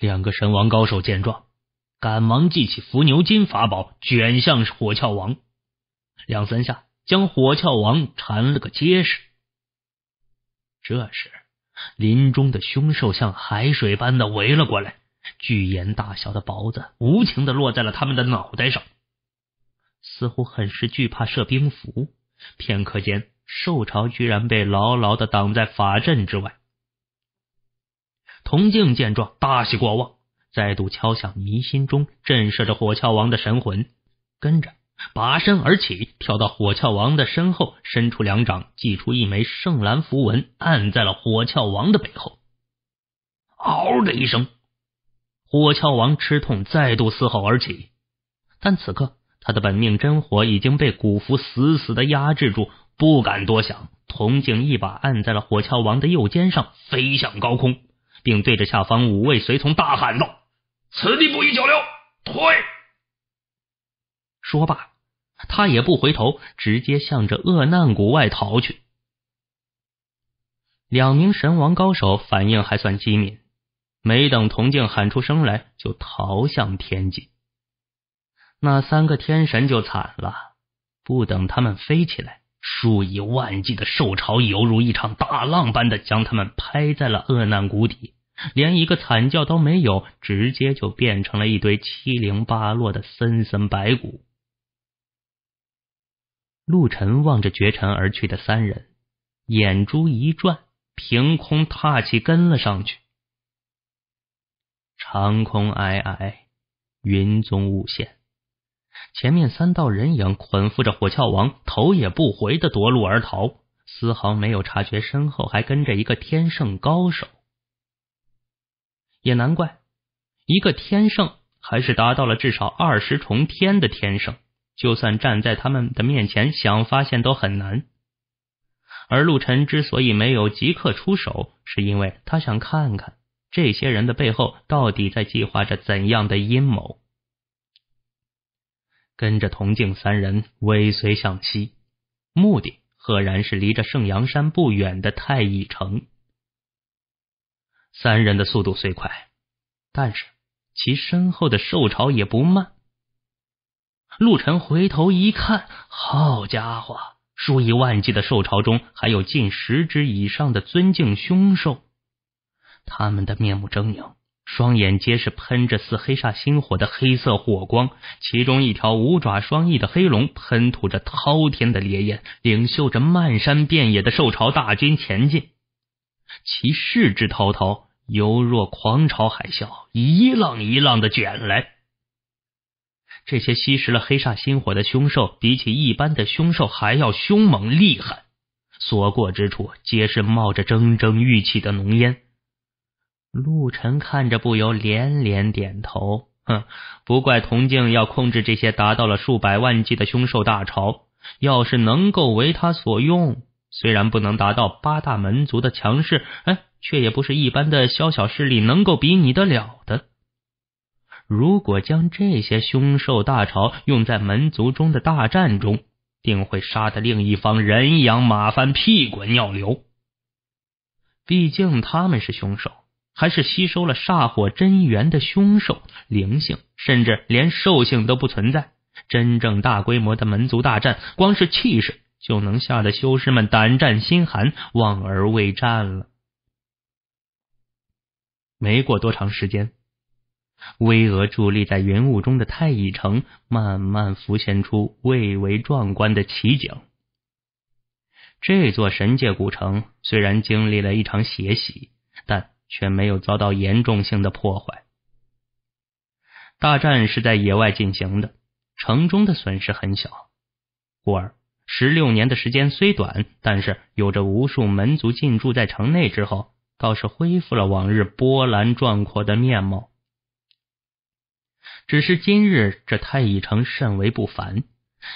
两个神王高手见状，赶忙祭起伏牛金法宝，卷向火鞘王，两三下将火鞘王缠了个结实。这时，林中的凶兽像海水般的围了过来，巨岩大小的雹子无情的落在了他们的脑袋上，似乎很是惧怕射兵符。片刻间，兽潮居然被牢牢的挡在法阵之外。铜镜见状大喜过望，再度敲响迷心钟，震慑着火鞘王的神魂。跟着拔身而起，跳到火鞘王的身后，伸出两掌，祭出一枚圣蓝符文，按在了火鞘王的背后。嗷的一声，火鞘王吃痛，再度嘶吼而起。但此刻他的本命真火已经被古符死死的压制住，不敢多想。铜镜一把按在了火鞘王的右肩上，飞向高空。并对着下方五位随从大喊道：“此地不宜久留，退！”说罢，他也不回头，直接向着厄难谷外逃去。两名神王高手反应还算机敏，没等铜镜喊出声来，就逃向天际。那三个天神就惨了，不等他们飞起来。数以万计的兽潮犹如一场大浪般的将他们拍在了厄难谷底，连一个惨叫都没有，直接就变成了一堆七零八落的森森白骨。陆晨望着绝尘而去的三人，眼珠一转，凭空踏起，跟了上去。长空皑皑，云踪雾现。前面三道人影捆缚着火鞘王，头也不回的夺路而逃，丝毫没有察觉身后还跟着一个天圣高手。也难怪，一个天圣还是达到了至少二十重天的天圣，就算站在他们的面前，想发现都很难。而陆晨之所以没有即刻出手，是因为他想看看这些人的背后到底在计划着怎样的阴谋。跟着铜镜三人尾随向西，目的赫然是离着圣阳山不远的太乙城。三人的速度虽快，但是其身后的兽潮也不慢。陆晨回头一看，好家伙，数以万计的兽潮中还有近十只以上的尊敬凶兽，他们的面目狰狞。双眼皆是喷着似黑煞星火的黑色火光，其中一条五爪双翼的黑龙喷吐着滔天的烈焰，领袖着漫山遍野的兽潮大军前进，其势之滔滔，犹若狂潮海啸，一浪一浪的卷来。这些吸食了黑煞星火的凶兽，比起一般的凶兽还要凶猛厉害，所过之处皆是冒着蒸蒸玉气的浓烟。陆晨看着，不由连连点头。哼，不怪铜镜要控制这些达到了数百万计的凶兽大潮，要是能够为他所用，虽然不能达到八大门族的强势，哎，却也不是一般的小小势力能够比拟得了的。如果将这些凶兽大潮用在门族中的大战中，定会杀得另一方人仰马翻、屁滚尿流。毕竟他们是凶手。还是吸收了煞火真元的凶兽灵性，甚至连兽性都不存在。真正大规模的门族大战，光是气势就能吓得修士们胆战心寒，望而未战了。没过多长时间，巍峨伫立在云雾中的太乙城慢慢浮现出蔚为壮观的奇景。这座神界古城虽然经历了一场血洗，但却没有遭到严重性的破坏。大战是在野外进行的，城中的损失很小。故而，十六年的时间虽短，但是有着无数门族进驻在城内之后，倒是恢复了往日波澜壮阔的面貌。只是今日这太乙城甚为不凡。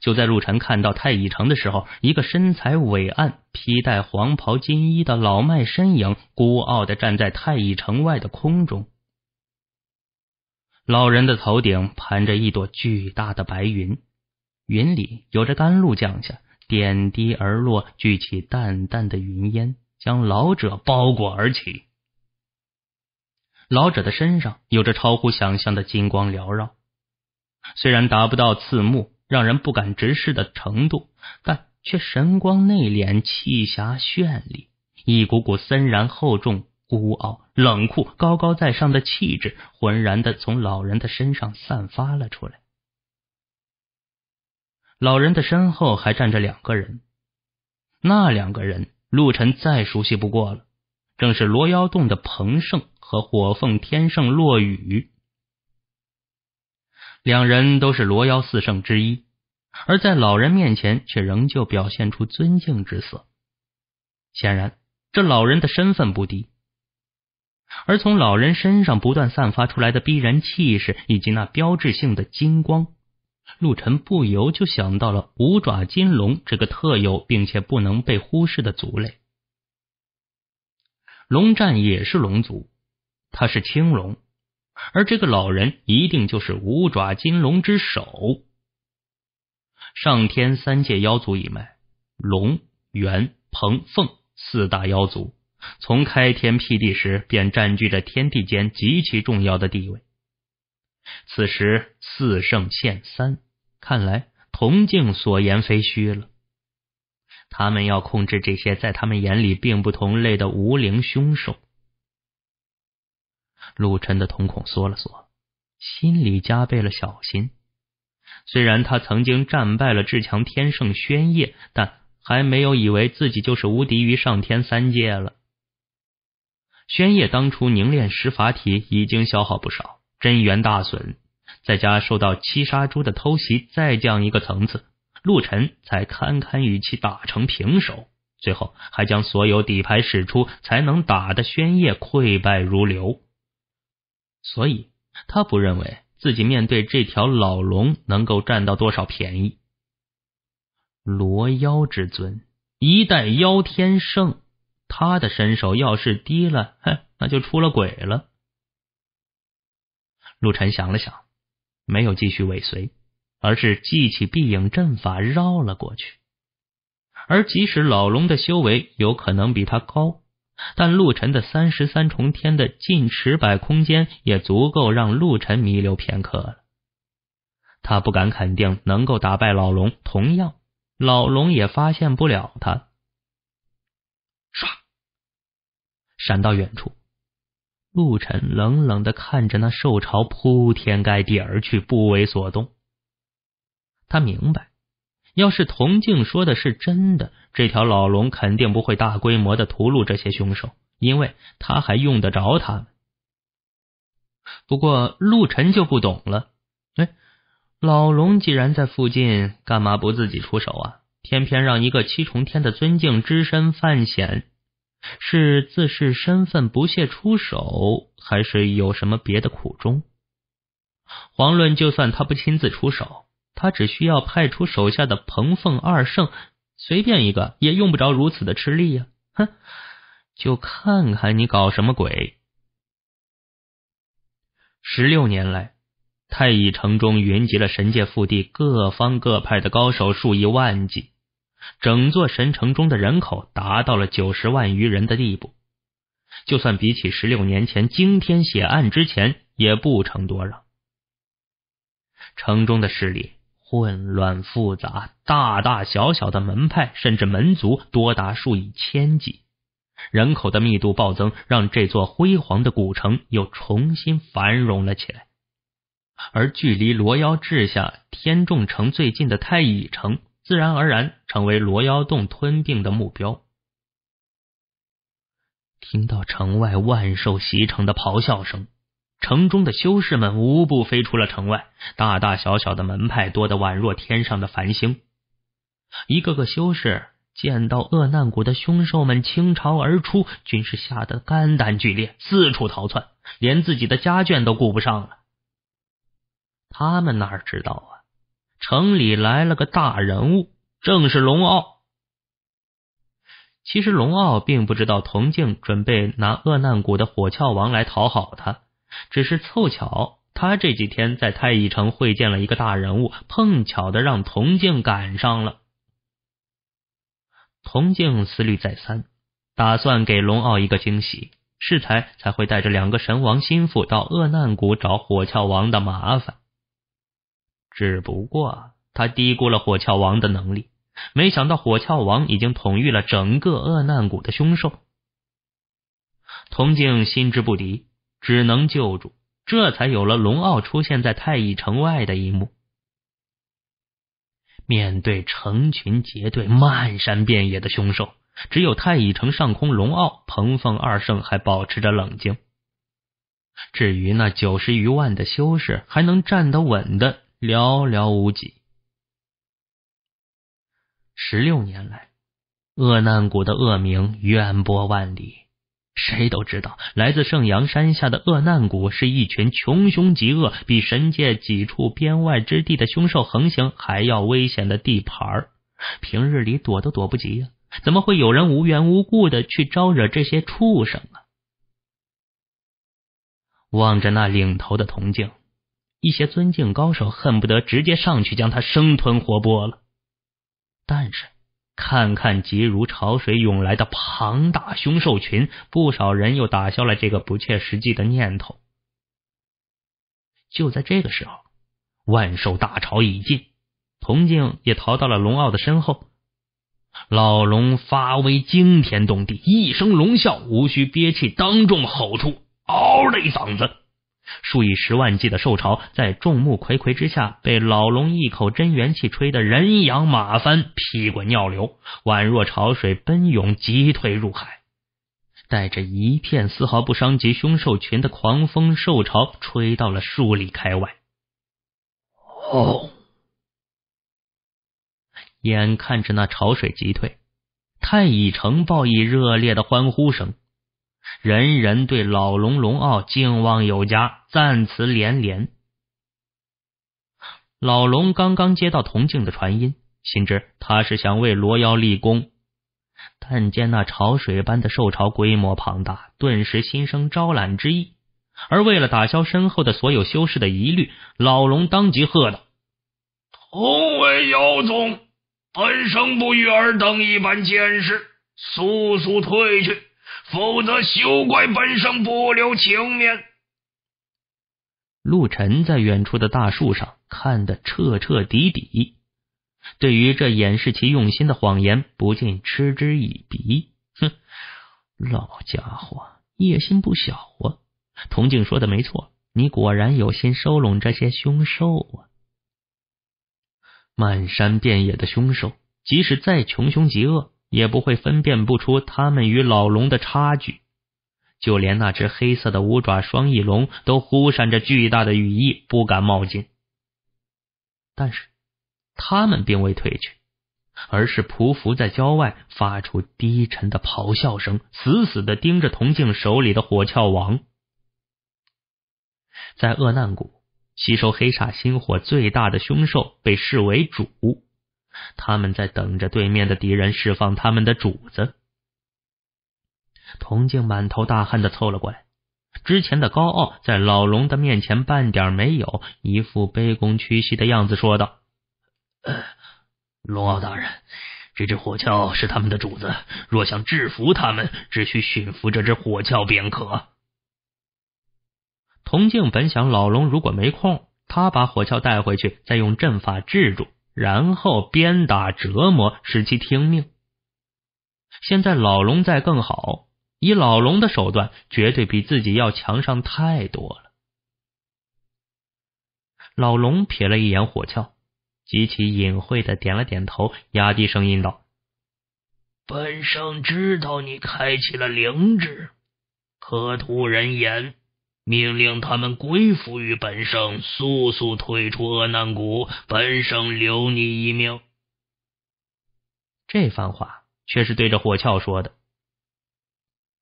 就在陆晨看到太乙城的时候，一个身材伟岸、披戴黄袍金衣的老迈身影，孤傲的站在太乙城外的空中。老人的头顶盘着一朵巨大的白云，云里有着甘露降下，点滴而落，聚起淡淡的云烟，将老者包裹而起。老者的身上有着超乎想象的金光缭绕，虽然达不到刺目。让人不敢直视的程度，但却神光内敛，气侠绚丽，一股股森然厚重、孤傲、冷酷、高高在上的气质，浑然的从老人的身上散发了出来。老人的身后还站着两个人，那两个人陆晨再熟悉不过了，正是罗妖洞的彭胜和火凤天圣落雨。两人都是罗妖四圣之一，而在老人面前却仍旧表现出尊敬之色。显然，这老人的身份不低。而从老人身上不断散发出来的逼人气势，以及那标志性的金光，陆晨不由就想到了五爪金龙这个特有并且不能被忽视的族类。龙战也是龙族，他是青龙。而这个老人一定就是五爪金龙之首。上天三界妖族一外，龙、猿、鹏、凤四大妖族，从开天辟地时便占据着天地间极其重要的地位。此时四圣现三，看来铜镜所言非虚了。他们要控制这些在他们眼里并不同类的无灵凶兽。陆晨的瞳孔缩了缩，心里加倍了小心。虽然他曾经战败了至强天圣宣夜，但还没有以为自己就是无敌于上天三界了。宣夜当初凝练十法体已经消耗不少真元，大损，再加受到七杀猪的偷袭，再降一个层次，陆晨才堪堪与其打成平手，最后还将所有底牌使出，才能打的宣夜溃败如流。所以，他不认为自己面对这条老龙能够占到多少便宜。罗妖之尊，一代妖天圣，他的身手要是低了，那就出了鬼了。陆晨想了想，没有继续尾随，而是记起碧影阵法绕了过去。而即使老龙的修为有可能比他高。但陆晨的三十三重天的近十百空间也足够让陆晨弥留片刻了。他不敢肯定能够打败老龙，同样老龙也发现不了他。唰，闪到远处，陆晨冷冷的看着那兽潮铺天盖地而去，不为所动。他明白。要是铜镜说的是真的，这条老龙肯定不会大规模的屠戮这些凶手，因为他还用得着他们。不过陆晨就不懂了，哎，老龙既然在附近，干嘛不自己出手啊？偏偏让一个七重天的尊敬只身犯险，是自视身份不屑出手，还是有什么别的苦衷？遑论就算他不亲自出手。他只需要派出手下的彭凤二圣，随便一个也用不着如此的吃力呀！哼，就看看你搞什么鬼！十六年来，太乙城中云集了神界腹地各方各派的高手数以万计，整座神城中的人口达到了九十万余人的地步，就算比起十六年前惊天血案之前，也不成多少。城中的势力。混乱复杂，大大小小的门派甚至门族多达数以千计，人口的密度暴增，让这座辉煌的古城又重新繁荣了起来。而距离罗妖治下天众城最近的太乙城，自然而然成为罗妖洞吞并的目标。听到城外万兽袭城的咆哮声。城中的修士们无不飞出了城外，大大小小的门派多得宛若天上的繁星。一个个修士见到恶难谷的凶兽们倾巢而出，均是吓得肝胆俱裂，四处逃窜，连自己的家眷都顾不上了。他们哪知道啊？城里来了个大人物，正是龙傲。其实龙傲并不知道铜镜准备拿恶难谷的火鞘王来讨好他。只是凑巧，他这几天在太乙城会见了一个大人物，碰巧的让童镜赶上了。童镜思虑再三，打算给龙傲一个惊喜，适才才会带着两个神王心腹到恶难谷找火鞘王的麻烦。只不过他低估了火鞘王的能力，没想到火鞘王已经统御了整个恶难谷的凶兽。童镜心知不敌。只能救助，这才有了龙傲出现在太乙城外的一幕。面对成群结队、漫山遍野的凶兽，只有太乙城上空龙傲、彭凤二圣还保持着冷静。至于那九十余万的修士，还能站得稳的寥寥无几。十六年来，恶难谷的恶名远播万里。谁都知道，来自圣阳山下的恶难谷是一群穷凶极恶、比神界几处边外之地的凶兽横行还要危险的地盘。平日里躲都躲不及啊，怎么会有人无缘无故的去招惹这些畜生啊？望着那领头的铜镜，一些尊敬高手恨不得直接上去将他生吞活剥了，但是……看看急如潮水涌来的庞大凶兽群，不少人又打消了这个不切实际的念头。就在这个时候，万兽大潮已尽，铜镜也逃到了龙傲的身后。老龙发威，惊天动地，一声龙啸，无需憋气，当众吼出“嗷”的一嗓子。数以十万计的兽潮，在众目睽睽之下，被老龙一口真元气吹得人仰马翻、屁滚尿流，宛若潮水奔涌、急退入海，带着一片丝毫不伤及凶兽群的狂风，兽潮吹到了数里开外。哦，眼看着那潮水急退，太乙城报以热烈的欢呼声。人人对老龙龙傲敬望有加，赞词连连。老龙刚刚接到铜镜的传音，心知他是想为罗妖立功，但见那潮水般的兽潮规模庞大，顿时心生招揽之意。而为了打消身后的所有修士的疑虑，老龙当即喝道：“同为妖宗，本生不与尔等一般见识，速速退去。”否则，休怪本生不留情面。陆晨在远处的大树上看得彻彻底底，对于这掩饰其用心的谎言，不禁嗤之以鼻。哼，老家伙，野心不小啊！童镜说的没错，你果然有心收拢这些凶兽啊！漫山遍野的凶兽，即使再穷凶极恶。也不会分辨不出他们与老龙的差距，就连那只黑色的五爪双翼龙都忽闪着巨大的羽翼，不敢冒进。但是，他们并未退去，而是匍匐在郊外，发出低沉的咆哮声，死死的盯着铜镜手里的火鞘王。在厄难谷，吸收黑煞心火最大的凶兽被视为主。他们在等着对面的敌人释放他们的主子。铜镜满头大汗的凑了过来，之前的高傲在老龙的面前半点没有，一副卑躬屈膝的样子说道：“龙傲大人，这只火鞘是他们的主子，若想制服他们，只需驯服这只火鞘便可。”铜镜本想老龙如果没空，他把火鞘带回去，再用阵法制住。然后鞭打折磨，使其听命。现在老龙在更好，以老龙的手段，绝对比自己要强上太多了。老龙瞥了一眼火鞘，极其隐晦的点了点头，压低声音道：“本圣知道你开启了灵智，可吐人言。”命令他们归附于本圣，速速退出厄难谷，本圣留你一命。这番话却是对着火翘说的。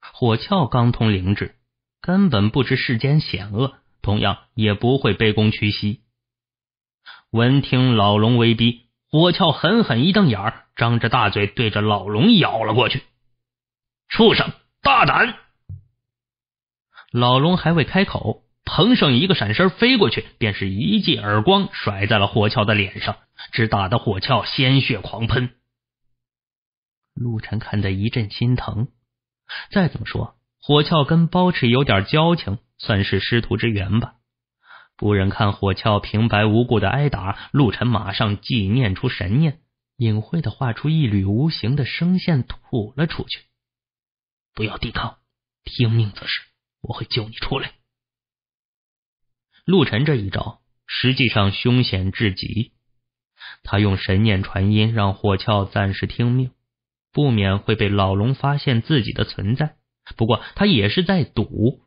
火翘刚通灵智，根本不知世间险恶，同样也不会卑躬屈膝。闻听老龙威逼，火翘狠狠一瞪眼，张着大嘴对着老龙咬了过去。畜生，大胆！老龙还未开口，彭胜一个闪身飞过去，便是一记耳光甩在了火俏的脸上，只打得火俏鲜血狂喷。陆晨看得一阵心疼。再怎么说，火俏跟包赤有点交情，算是师徒之缘吧。不忍看火俏平白无故的挨打，陆晨马上祭念出神念，隐晦的画出一缕无形的声线吐了出去：“不要抵抗，听命则是。”我会救你出来。陆晨这一招实际上凶险至极，他用神念传音让火俏暂时听命，不免会被老龙发现自己的存在。不过他也是在赌，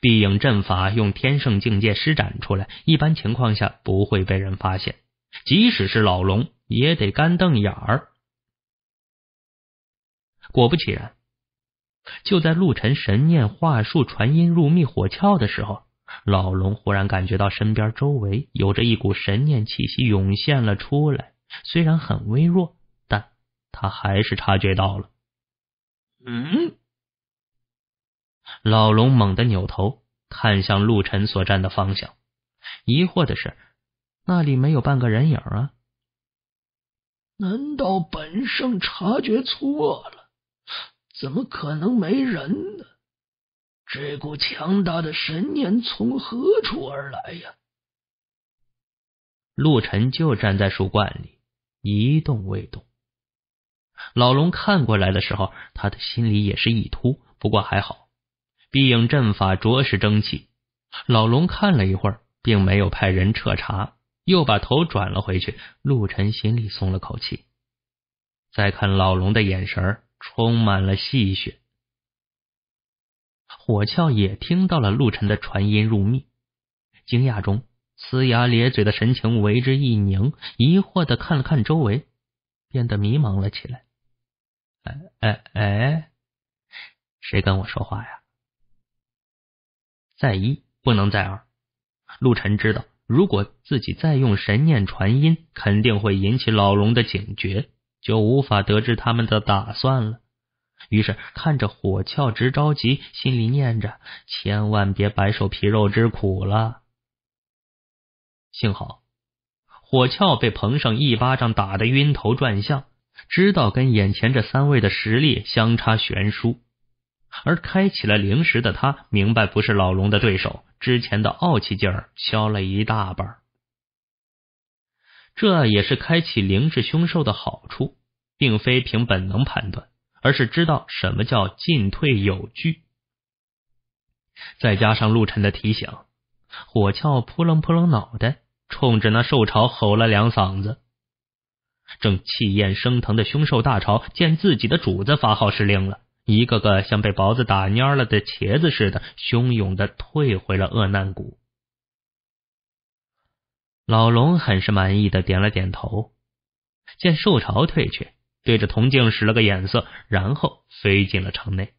碧影阵法用天圣境界施展出来，一般情况下不会被人发现，即使是老龙也得干瞪眼儿。果不其然。就在陆晨神念话术传音入密火窍的时候，老龙忽然感觉到身边周围有着一股神念气息涌现了出来，虽然很微弱，但他还是察觉到了。嗯，老龙猛地扭头看向陆晨所站的方向，疑惑的是，那里没有半个人影啊？难道本圣察觉错了？怎么可能没人呢？这股强大的神念从何处而来呀？陆晨就站在树冠里一动未动。老龙看过来的时候，他的心里也是一突。不过还好，碧影阵法着实争气。老龙看了一会儿，并没有派人彻查，又把头转了回去。陆晨心里松了口气。再看老龙的眼神儿。充满了戏谑，火俏也听到了陆晨的传音入密，惊讶中呲牙咧嘴的神情为之一凝，疑惑的看了看周围，变得迷茫了起来。哎哎哎，谁跟我说话呀？再一不能再二，陆晨知道，如果自己再用神念传音，肯定会引起老龙的警觉。就无法得知他们的打算了。于是看着火翘直着急，心里念着千万别白受皮肉之苦了。幸好火翘被彭胜一巴掌打得晕头转向，知道跟眼前这三位的实力相差悬殊，而开启了灵石的他，明白不是老龙的对手，之前的傲气劲儿消了一大半儿。这也是开启灵智凶兽的好处，并非凭本能判断，而是知道什么叫进退有据。再加上陆晨的提醒，火鞘扑棱扑棱脑袋，冲着那兽潮吼了两嗓子。正气焰升腾的凶兽大潮见自己的主子发号施令了，一个个像被雹子打蔫了的茄子似的，汹涌的退回了厄难谷。老龙很是满意的点了点头，见兽潮退去，对着铜镜使了个眼色，然后飞进了城内。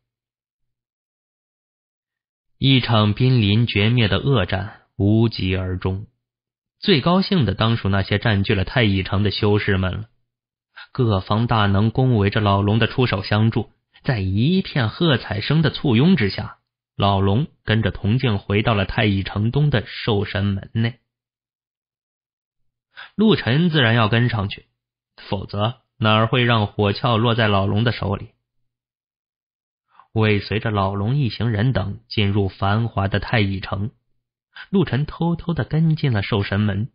一场濒临绝灭的恶战无疾而终，最高兴的当属那些占据了太乙城的修士们了。各方大能恭维着老龙的出手相助，在一片喝彩声的簇拥之下，老龙跟着铜镜回到了太乙城东的兽神门内。陆晨自然要跟上去，否则哪儿会让火鞘落在老龙的手里？尾随着老龙一行人等进入繁华的太乙城，陆晨偷偷的跟进了兽神门。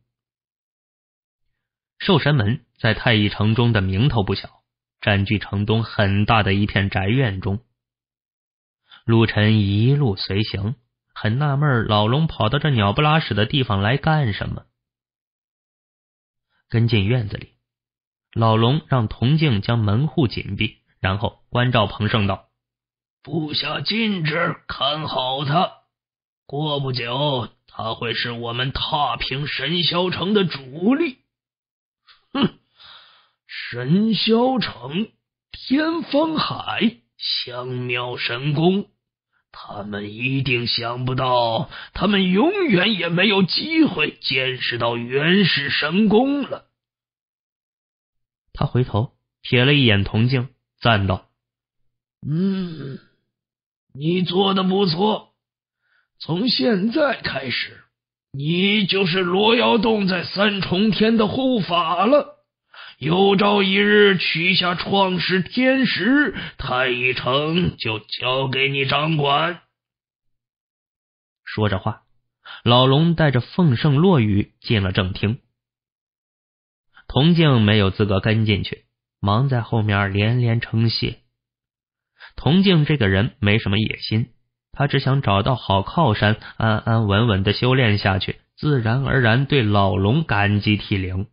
兽神门在太乙城中的名头不小，占据城东很大的一片宅院中。陆晨一路随行，很纳闷老龙跑到这鸟不拉屎的地方来干什么。跟进院子里，老龙让铜镜将门户紧闭，然后关照彭胜道：“布下禁止看好他。过不久，他会是我们踏平神霄城的主力。”哼，神霄城，天方海，香妙神宫。他们一定想不到，他们永远也没有机会见识到原始神功了。他回头瞥了一眼铜镜，赞道：“嗯，你做的不错。从现在开始，你就是罗妖洞在三重天的护法了。”有朝一日取下创世天石，太乙城就交给你掌管。说着话，老龙带着凤圣落雨进了正厅。铜镜没有资格跟进去，忙在后面连连称谢。铜镜这个人没什么野心，他只想找到好靠山，安安稳稳的修炼下去，自然而然对老龙感激涕零。